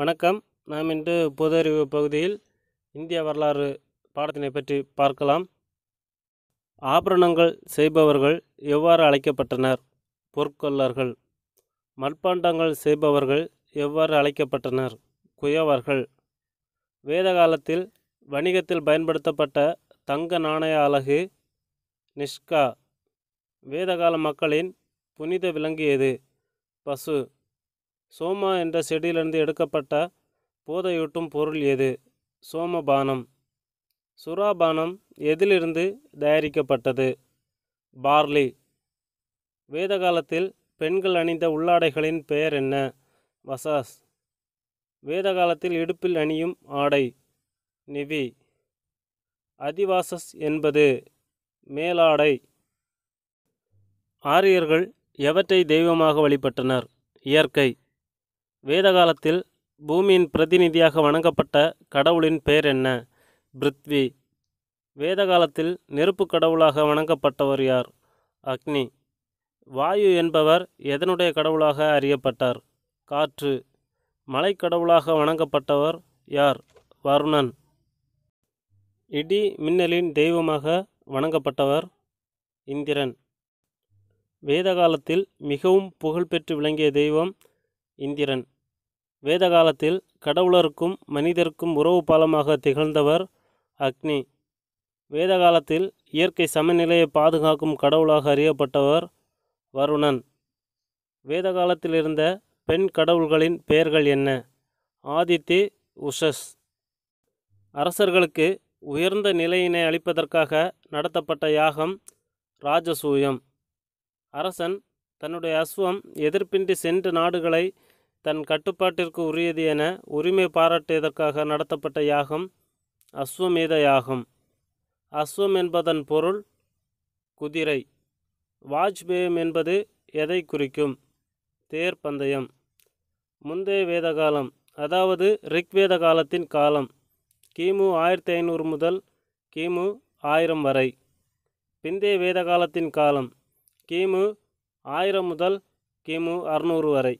வணக்கம் நாம் இன்று பொது அறிவு பகுதியில் இந்திய வரலாறு பாடத்தினை பற்றி பார்க்கலாம் ஆபரணங்கள் செய்பவர்கள் எவ்வாறு அழைக்கப்பட்டனர் பொற்கொள்ளர்கள் மட்பாண்டங்கள் செய்பவர்கள் எவ்வாறு அழைக்கப்பட்டனர் குயவர்கள் வேத காலத்தில் வணிகத்தில் பயன்படுத்தப்பட்ட தங்க நாணய அலகு நிஷ்கா வேதகால மக்களின் புனித விளங்கியது பசு சோமா என்ற செடியிலிருந்து எடுக்கப்பட்ட போதையூட்டும் பொருள் எது சோமபானம் சுறாபானம் எதிலிருந்து தயாரிக்கப்பட்டது பார்லி வேத காலத்தில் பெண்கள் அணிந்த உள்ளாடைகளின் பெயர் என்ன வசாஸ் வேத காலத்தில் இடுப்பில் அணியும் ஆடை நிவி அதிவாசஸ் என்பது மேலாடை ஆரியர்கள் எவற்றை தெய்வமாக வழிபட்டனர் இயற்கை வேதகாலத்தில் பூமியின் பிரதிநிதியாக வணங்கப்பட்ட கடவுளின் பெயர் என்ன பிருத்வி வேதகாலத்தில் நெருப்பு கடவுளாக வணங்கப்பட்டவர் யார் அக்னி வாயு என்பவர் எதனுடைய கடவுளாக அறியப்பட்டார் காற்று மலை கடவுளாக வணங்கப்பட்டவர் யார் வருணன் இடி மின்னலின் தெய்வமாக வணங்கப்பட்டவர் இந்திரன் வேதகாலத்தில் மிகவும் புகழ்பெற்று விளங்கிய தெய்வம் இந்திரன் வேதகாலத்தில் கடவுளருக்கும் மனிதருக்கும் உறவு பாலமாக திகழ்ந்தவர் அக்னி வேதகாலத்தில் இயற்கை சமநிலையை பாதுகாக்கும் கடவுளாக அறியப்பட்டவர் வருணன் வேதகாலத்தில் இருந்த பெண் கடவுள்களின் பெயர்கள் என்ன ஆதித்தி உஷஸ் அரசர்களுக்கு உயர்ந்த நிலையினை அளிப்பதற்காக நடத்தப்பட்ட யாகம் ராஜசூயம் அரசன் தன்னுடைய அஸ்வம் எதிர்ப்பின்றி சென்று நாடுகளை தன் கட்டுப்பாட்டிற்கு உரியது என உரிமை பாராட்டியதற்காக நடத்தப்பட்ட யாகம் அஸ்வமேத யாகம் அஸ்வம் என்பதன் பொருள் குதிரை வாஜ்பேயம் என்பது எதை குறிக்கும் தேர் பந்தயம் முந்தைய வேத காலம் அதாவது ரிக்வேத காலத்தின் காலம் கிமு ஆயிரத்தி ஐநூறு முதல் கிமு ஆயிரம் வரை பிந்தைய வேத காலத்தின் காலம் கிமு ஆயிரம் முதல் கிமு அறுநூறு வரை